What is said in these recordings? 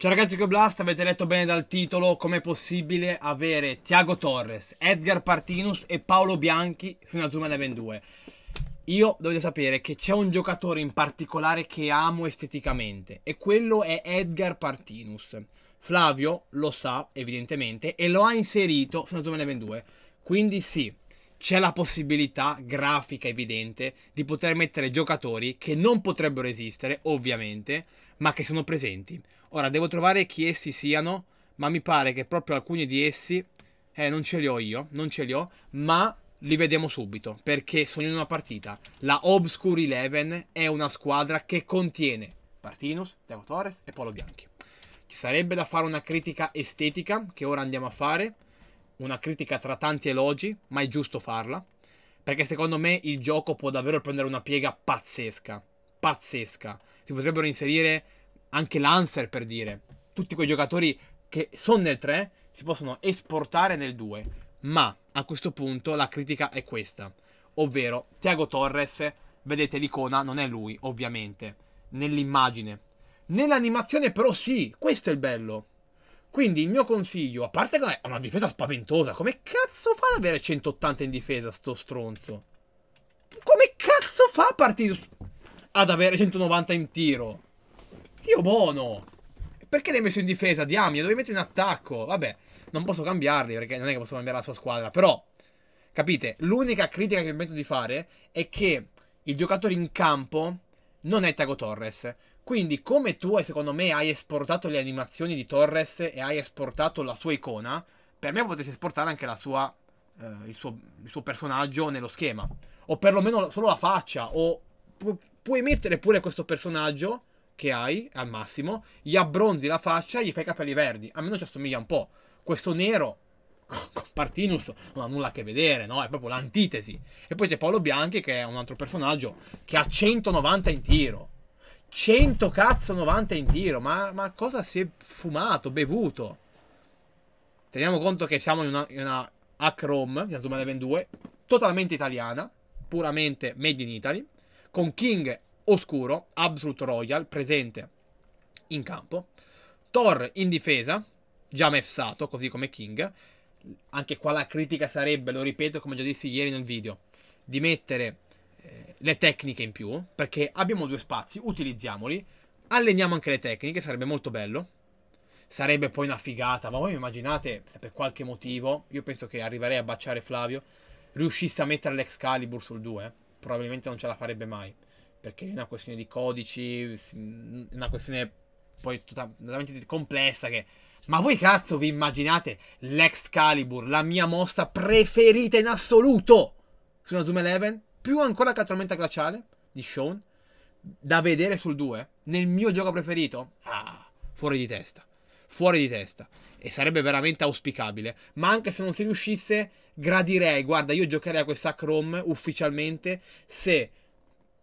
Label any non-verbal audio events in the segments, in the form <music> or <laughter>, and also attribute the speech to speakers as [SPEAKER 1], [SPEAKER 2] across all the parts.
[SPEAKER 1] Ciao ragazzi che Blast, avete letto bene dal titolo com'è possibile avere Tiago Torres, Edgar Partinus e Paolo Bianchi su una 2022. Io dovete sapere che c'è un giocatore in particolare che amo esteticamente e quello è Edgar Partinus. Flavio lo sa evidentemente e lo ha inserito su una 2022. Quindi sì, c'è la possibilità grafica evidente di poter mettere giocatori che non potrebbero esistere, ovviamente, ma che sono presenti. Ora, devo trovare chi essi siano, ma mi pare che proprio alcuni di essi, eh, non ce li ho io, non ce li ho, ma li vediamo subito, perché sono in una partita. La Obscure Eleven è una squadra che contiene Martinus, Teo Torres e Polo Bianchi. Ci sarebbe da fare una critica estetica, che ora andiamo a fare, una critica tra tanti elogi, ma è giusto farla, perché secondo me il gioco può davvero prendere una piega pazzesca, pazzesca. Si potrebbero inserire anche l'Anser per dire, tutti quei giocatori che sono nel 3 si possono esportare nel 2, ma a questo punto la critica è questa, ovvero Tiago Torres, vedete l'icona non è lui, ovviamente, nell'immagine. Nell'animazione però sì, questo è il bello. Quindi il mio consiglio, a parte che ha una difesa spaventosa, come cazzo fa ad avere 180 in difesa sto stronzo? Come cazzo fa a partire ad avere 190 in tiro? Dio buono! Perché l'hai messo in difesa, diamine? Dovevi mettere in attacco. Vabbè, non posso cambiarli perché non è che posso cambiare la sua squadra. Però, capite, l'unica critica che mi metto di fare è che il giocatore in campo non è Tago Torres. Quindi, come tu, secondo me, hai esportato le animazioni di Torres e hai esportato la sua icona, per me potresti esportare anche sua, eh, il, suo, il, suo, personaggio nello schema. O perlomeno solo la faccia. O pu- puoi mettere pure questo personaggio che hai al massimo, gli abbronzi la faccia e gli fai i capelli verdi. A me non ci assomiglia un po'. Questo nero <laughs> con Partinus non ha nulla a che vedere, no? È proprio l'antitesi. E poi c'è Paolo Bianchi che è un altro personaggio che ha 190 in tiro. 100 cazzo 90 in tiro. Ma, ma cosa si è fumato, bevuto? Teniamo conto che siamo in una, in una hack ROM, Yasuma Eleven 2, totalmente italiana, puramente made in Italy, con King oscuro, Absolute Royal presente in campo, Thor in difesa, già mefsato, così come King. Anche qua la critica sarebbe, lo ripeto come già dissi ieri nel video, di mettere eh, le tecniche in più, perché abbiamo due spazi, utilizziamoli, alleniamo anche le tecniche, sarebbe molto bello. Sarebbe poi una figata, ma voi immaginate, se per qualche motivo, io penso che arriverei a baciare Flavio, riuscisse a mettere l'Excalibur sul 2, probabilmente non ce la farebbe mai, perché è una questione di codici, è una questione poi totalmente complessa che... Ma voi cazzo vi immaginate l'Excalibur, la mia mossa preferita in assoluto su una Doom 11? più ancora che la tormenta glaciale di Sean, da vedere sul 2, nel mio gioco preferito, ah, fuori di testa, fuori di testa. E sarebbe veramente auspicabile. Ma anche se non si riuscisse, gradirei, guarda, io giocherei a questa Chrome ufficialmente se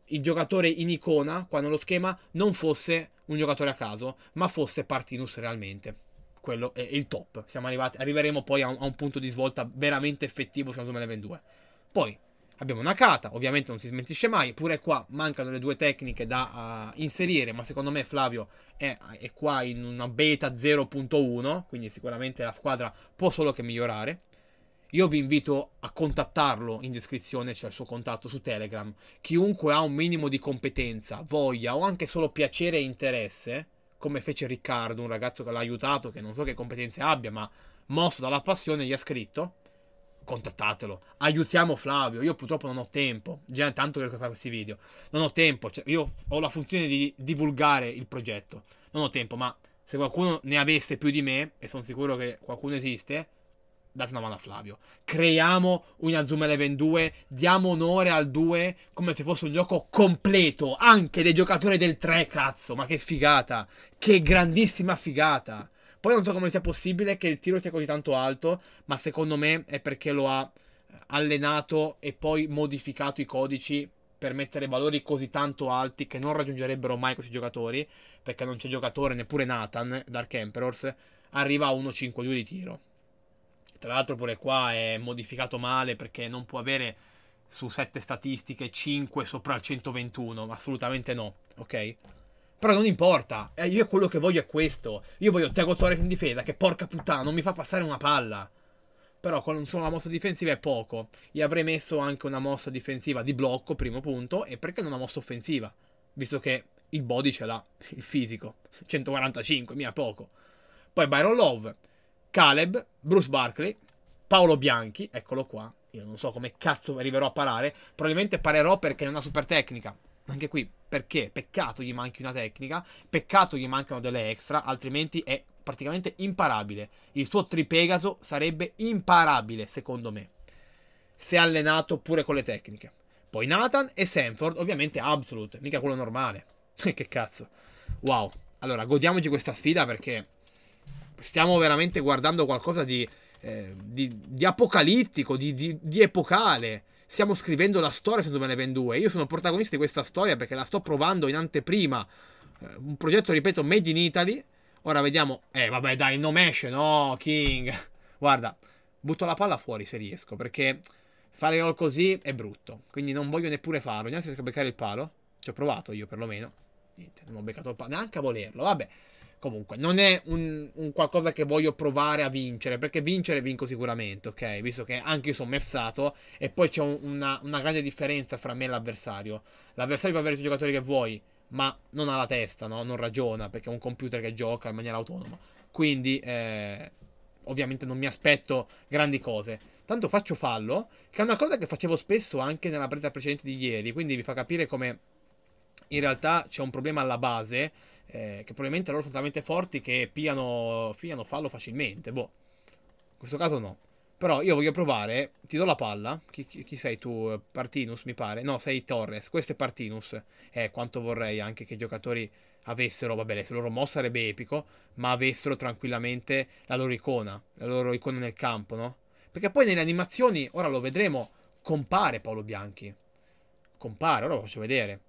[SPEAKER 1] il giocatore in icona, qua nello schema, non fosse un giocatore a caso, ma fosse Partinus realmente. Quello è il top. Siamo arrivati, arriveremo poi a un, a un punto di svolta veramente effettivo secondo me 2022. Poi, Abbiamo Nakata, ovviamente non si smentisce mai, pure qua mancano le due tecniche da uh, inserire, ma secondo me Flavio è, è qua in una beta 0.1, quindi sicuramente la squadra può solo che migliorare. Io vi invito a contattarlo, in descrizione c'è il suo contatto su Telegram. Chiunque ha un minimo di competenza, voglia o anche solo piacere e interesse, come fece Riccardo, un ragazzo che l'ha aiutato, che non so che competenze abbia, ma mosso dalla passione gli ha scritto contattatelo. Aiutiamo Flavio. Io purtroppo non ho tempo. Già tanto che fare questi video. Non ho tempo. Cioè, io ho la funzione di divulgare il progetto. Non ho tempo, ma se qualcuno ne avesse più di me, e sono sicuro che qualcuno esiste, date una mano a Flavio. Creiamo una Zoom Eleven 2, diamo onore al 2 come se fosse un gioco completo, anche dei giocatori del 3, cazzo, ma che figata, che grandissima figata. Poi non so come sia possibile che il tiro sia così tanto alto, ma secondo me è perché lo ha allenato e poi modificato i codici per mettere valori così tanto alti che non raggiungerebbero mai questi giocatori, perché non c'è giocatore, neppure Nathan, Dark Emperors, arriva a 1.52 di tiro. Tra l'altro pure qua è modificato male perché non può avere su 7 statistiche 5 sopra il 121, assolutamente no, ok? Però non importa. Eh, io quello che voglio è questo. Io voglio Thiago Torres in difesa, che porca puttana, non mi fa passare una palla. Però con solo una mossa difensiva è poco. Gli avrei messo anche una mossa difensiva di blocco, primo punto, e perché non una mossa offensiva? Visto che il body ce l'ha, il fisico. 145, mia poco. Poi Byron Love, Caleb, Bruce Barkley, Paolo Bianchi, eccolo qua. Io non so come cazzo arriverò a parare. Probabilmente parerò perché è una super tecnica. Anche qui perché? Peccato gli manchi una tecnica, peccato gli mancano delle extra, altrimenti è praticamente imparabile. Il suo tripegaso sarebbe imparabile, secondo me, se allenato pure con le tecniche. Poi Nathan e Sanford, ovviamente Absolute, mica quello normale. <laughs> che cazzo. Wow. Allora, godiamoci questa sfida perché stiamo veramente guardando qualcosa di, eh, di, di apocalittico, di, di epocale stiamo scrivendo la storia su Doom Eleven 2. Io sono protagonista di questa storia perché la sto provando in anteprima. Eh, un progetto, ripeto, made in Italy. Ora vediamo. Eh, vabbè, dai, il nome esce, no, King. <laughs> Guarda, butto la palla fuori se riesco, perché fare roll così è brutto. Quindi non voglio neppure farlo. Neanche se riesco a beccare il palo. Ci ho provato io, perlomeno. Niente, non ho beccato il palo, neanche a volerlo. Vabbè. Comunque, non è un, un, qualcosa che voglio provare a vincere, perché vincere vinco sicuramente, ok? Visto che anche io sono mefsato e poi c'è un, una, una, grande differenza fra me e l'avversario. L'avversario può avere tutti i giocatori che vuoi, ma non ha la testa, no? Non ragiona, perché è un computer che gioca in maniera autonoma. Quindi, eh, ovviamente non mi aspetto grandi cose. Tanto faccio fallo, che è una cosa che facevo spesso anche nella presa precedente di ieri, quindi vi fa capire come in realtà c'è un problema alla base eh, che probabilmente loro sono talmente forti che piano, piano fallo facilmente. Boh, in questo caso no. Però io voglio provare, ti do la palla, chi, chi, chi, sei tu? Partinus mi pare, no sei Torres, questo è Partinus, eh, quanto vorrei anche che i giocatori avessero, vabbè se loro mossa sarebbe epico, ma avessero tranquillamente la loro icona, la loro icona nel campo, no? Perché poi nelle animazioni, ora lo vedremo, compare Paolo Bianchi, compare, ora lo faccio vedere.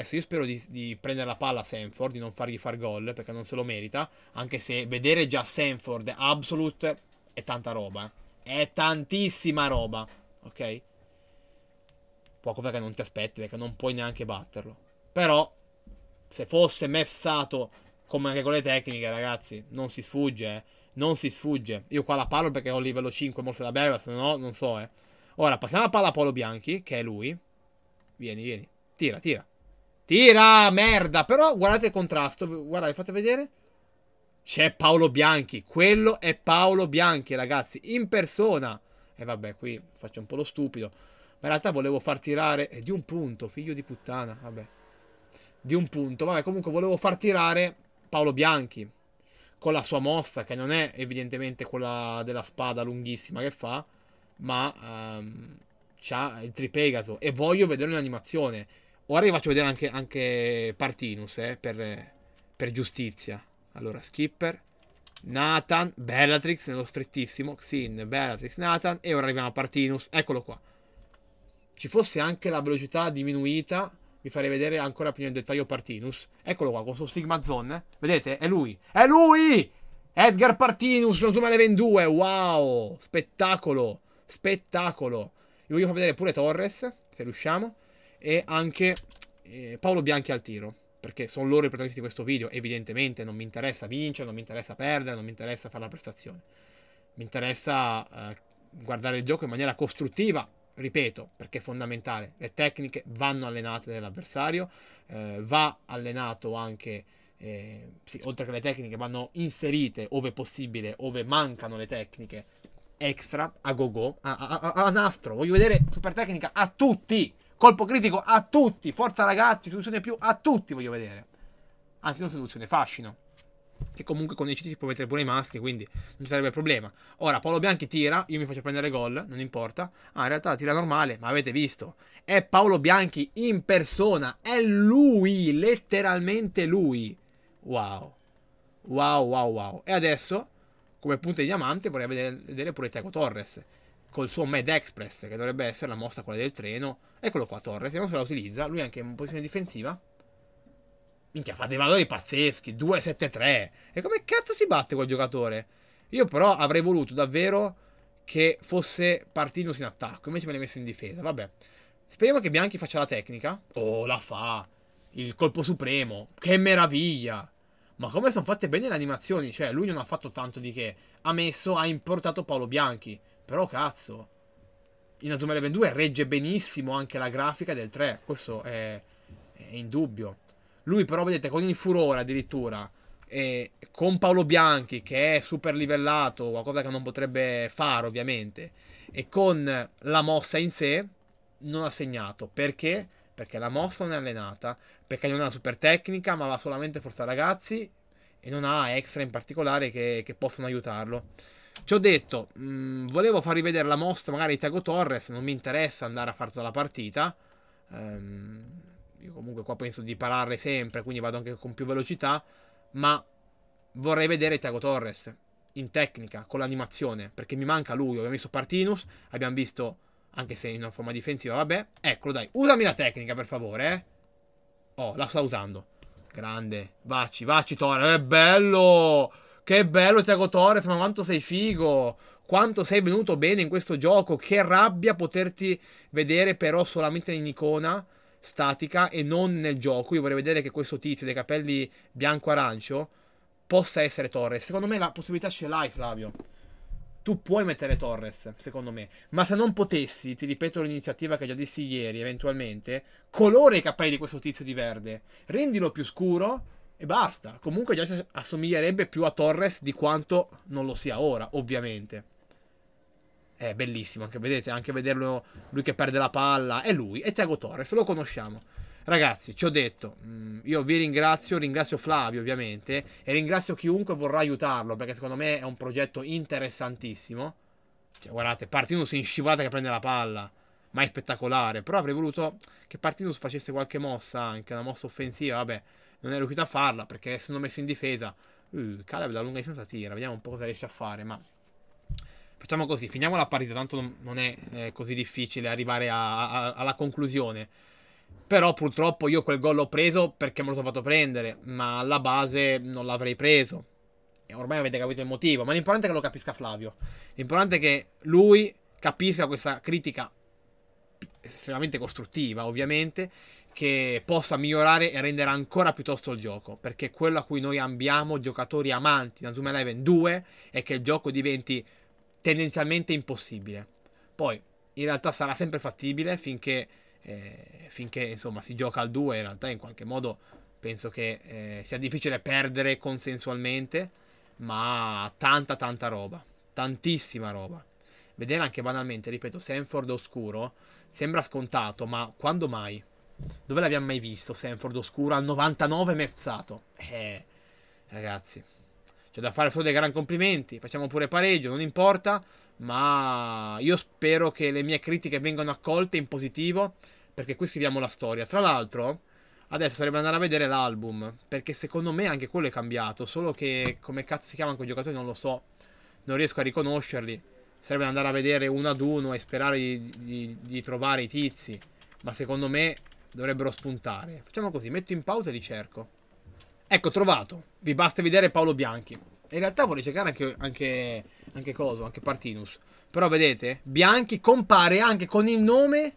[SPEAKER 1] Adesso io spero di, di prendere la palla a Sanford, di non fargli far gol perché non se lo merita. Anche se vedere già Sanford absolute è tanta roba. Eh. È tantissima roba. Ok? Poco che non ti aspetti perché non puoi neanche batterlo. Però, se fosse mefsato come anche con le tecniche, ragazzi, non si sfugge. Eh. Non si sfugge. Io qua la parlo perché ho il livello 5 morso da berba, se no non so, eh. Ora, passiamo la palla a Polo Bianchi, che è lui. Vieni, vieni. Tira, tira. Tira, merda. Però guardate il contrasto. Guardate, fate vedere. C'è Paolo Bianchi. Quello è Paolo Bianchi, ragazzi. In persona. E vabbè, qui faccio un po' lo stupido. Ma in realtà volevo far tirare... È eh, di un punto, figlio di puttana. Vabbè. Di un punto. Vabbè, comunque volevo far tirare Paolo Bianchi. Con la sua mossa, che non è evidentemente quella della spada lunghissima che fa. Ma... Um, c'ha il tripegato. E voglio vedere un'animazione Ora vi faccio vedere anche, anche Partinus, eh, per, per giustizia. Allora, Skipper, Nathan, Bellatrix nello strettissimo, Xin, Bellatrix, Nathan, e ora arriviamo a Partinus. Eccolo qua. Ci fosse anche la velocità diminuita, vi farei vedere ancora più nel dettaglio Partinus. Eccolo qua, con suo Sigma Zone. Vedete? È lui. È lui! Edgar Partinus, non tu me ne 2. Wow! Spettacolo! Spettacolo! Vi voglio far vedere pure Torres, se riusciamo e anche eh, Paolo Bianchi al tiro. Perché sono loro i protagonisti di questo video, evidentemente non mi interessa vincere, non mi interessa perdere, non mi interessa fare la prestazione. Mi interessa eh, guardare il gioco in maniera costruttiva, ripeto, perché è fondamentale. Le tecniche vanno allenate dall'avversario. eh, va allenato anche, eh, sì, oltre che le tecniche, vanno inserite ove possibile, ove mancano le tecniche extra, a go go, a, a, a, a nastro. Voglio vedere super tecnica a tutti! Colpo critico a tutti. Forza ragazzi, soluzione più a tutti voglio vedere. Anzi, non soluzione, fascino. Che comunque con ICT si può mettere pure i maschi, quindi non ci sarebbe problema. Ora, Paolo Bianchi tira, io mi faccio prendere gol, non importa. Ah, in realtà tira normale, ma avete visto. È Paolo Bianchi in persona, è lui, letteralmente lui. Wow. Wow, wow, wow. E adesso, come punta di diamante, vorrei vedere, vedere pure Tiago Torres col suo Mad Express, che dovrebbe essere la mossa quella del treno. Eccolo qua, Torres, vediamo se la utilizza. Lui anche in posizione difensiva. Minchia, fa dei valori pazzeschi, 2-7-3. E come cazzo si batte quel giocatore? Io però avrei voluto davvero che fosse Partinus in attacco, invece me l'hai messo in difesa, vabbè. Speriamo che Bianchi faccia la tecnica. Oh, la fa! Il colpo supremo, che meraviglia! Ma come sono fatte bene le animazioni, cioè lui non ha fatto tanto di che. Ha messo, ha importato Paolo Bianchi. Però cazzo. In Azuma Eleven 2 regge benissimo anche la grafica del 3. Questo è, è indubbio. Lui però, vedete, con il furore addirittura. E con Paolo Bianchi, che è super livellato, qualcosa che non potrebbe fare ovviamente. E con la mossa in sé, non ha segnato. Perché? Perché la mossa non è allenata. Perché non ha la super tecnica, ma va solamente forza ragazzi. E non ha extra in particolare che, che possono aiutarlo. Ci ho detto, mh, mm, volevo far rivedere la mostra magari di Tago Torres, non mi interessa andare a far tutta la partita. Um, io comunque qua penso di parare sempre, quindi vado anche con più velocità, ma vorrei vedere Tago Torres in tecnica, con l'animazione, perché mi manca lui. Abbiamo visto Partinus, abbiamo visto, anche se in una forma difensiva, vabbè. Eccolo dai, usami la tecnica per favore, eh. Oh, la sta usando. Grande, vacci, vacci Torres, è bello! Che bello Tiago Torres, ma quanto sei figo! Quanto sei venuto bene in questo gioco! Che rabbia poterti vedere però solamente in icona statica e non nel gioco. Io vorrei vedere che questo tizio dei capelli bianco-arancio possa essere Torres. Secondo me la possibilità ce l'hai, Flavio. Tu puoi mettere Torres, secondo me. Ma se non potessi, ti ripeto l'iniziativa che già dissi ieri, eventualmente, colore i capelli di questo tizio di verde. Rendilo più scuro e basta. Comunque già assomiglierebbe più a Torres di quanto non lo sia ora, ovviamente. È bellissimo, anche vedete, anche vederlo lui che perde la palla, è lui, è Tiago Torres, lo conosciamo. Ragazzi, ci ho detto, mm, io vi ringrazio, ringrazio Flavio ovviamente e ringrazio chiunque vorrà aiutarlo perché secondo me è un progetto interessantissimo. Cioè, guardate, Partinus in scivolata che prende la palla, ma è spettacolare, però avrei voluto che Partinus facesse qualche mossa, anche una mossa offensiva, vabbè non è riuscito a farla perché sono messo in difesa. Uh, Caleb da lunga distanza tira, vediamo un po' cosa riesce a fare, ma... Facciamo così, finiamo la partita, tanto non è eh, così difficile arrivare a, a, alla conclusione. Però purtroppo io quel gol l'ho preso perché me lo sono fatto prendere, ma alla base non l'avrei preso. E ormai avete capito il motivo, ma l'importante è che lo capisca Flavio. L'importante è che lui capisca questa critica estremamente costruttiva ovviamente, che possa migliorare e rendere ancora piuttosto il gioco, perché quello a cui noi ambiamo giocatori amanti da Zoom Eleven 2 è che il gioco diventi tendenzialmente impossibile. Poi in realtà sarà sempre fattibile finché, eh, finché insomma, si gioca al 2, in realtà in qualche modo penso che eh, sia difficile perdere consensualmente, ma tanta tanta roba, tantissima roba vedere anche banalmente, ripeto, Sanford oscuro sembra scontato, ma quando mai? Dove l'abbiamo mai visto Sanford oscuro al 99 mezzato? Eh, ragazzi, c'è da fare solo dei gran complimenti, facciamo pure pareggio, non importa, ma io spero che le mie critiche vengano accolte in positivo, perché qui scriviamo la storia. Tra l'altro... Adesso sarebbe andare a vedere l'album. Perché secondo me anche quello è cambiato. Solo che come cazzo si chiamano quei giocatori non lo so. Non riesco a riconoscerli. Sarebbe andare a vedere uno ad uno e sperare di, di, di trovare i tizi. Ma secondo me dovrebbero spuntare. Facciamo così, metto in pausa e li cerco. Ecco, trovato. Vi basta vedere Paolo Bianchi. In realtà vorrei cercare anche, anche, anche Coso, anche Partinus. Però vedete, Bianchi compare anche con il nome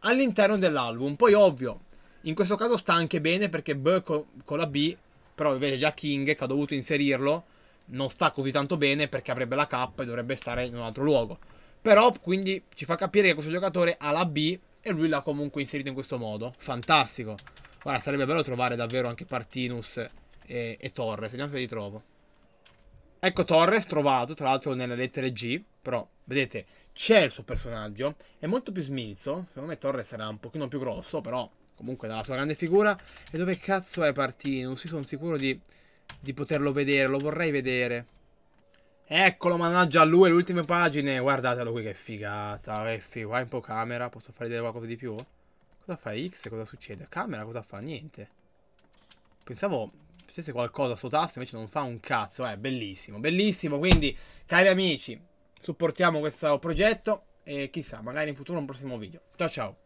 [SPEAKER 1] all'interno dell'album. Poi ovvio, in questo caso sta anche bene perché B con, con la B, però invece già King che ho dovuto inserirlo non sta così tanto bene perché avrebbe la K e dovrebbe stare in un altro luogo. Però quindi ci fa capire che questo giocatore ha la B e lui l'ha comunque inserito in questo modo. Fantastico. Guarda, sarebbe bello trovare davvero anche Partinus e, e Torres. Vediamo se li trovo. Ecco Torres trovato, tra l'altro nelle lettere G, però vedete c'è il suo personaggio, è molto più smilzo, secondo me Torres sarà un pochino più grosso, però comunque dalla sua grande figura. E dove cazzo è Partinus? Io sono sicuro di di poterlo vedere, lo vorrei vedere. Eccolo, mannaggia lui, le ultime pagine. Guardatelo qui che figata. Che figo. Qua un po' camera, posso fare vedere qualcosa di più? Cosa fa X? Cosa succede? Camera cosa fa? Niente. Pensavo facesse qualcosa sto tasto, invece non fa un cazzo. Eh, bellissimo, bellissimo. Quindi, cari amici, supportiamo questo progetto e chissà, magari in futuro un prossimo video. Ciao ciao.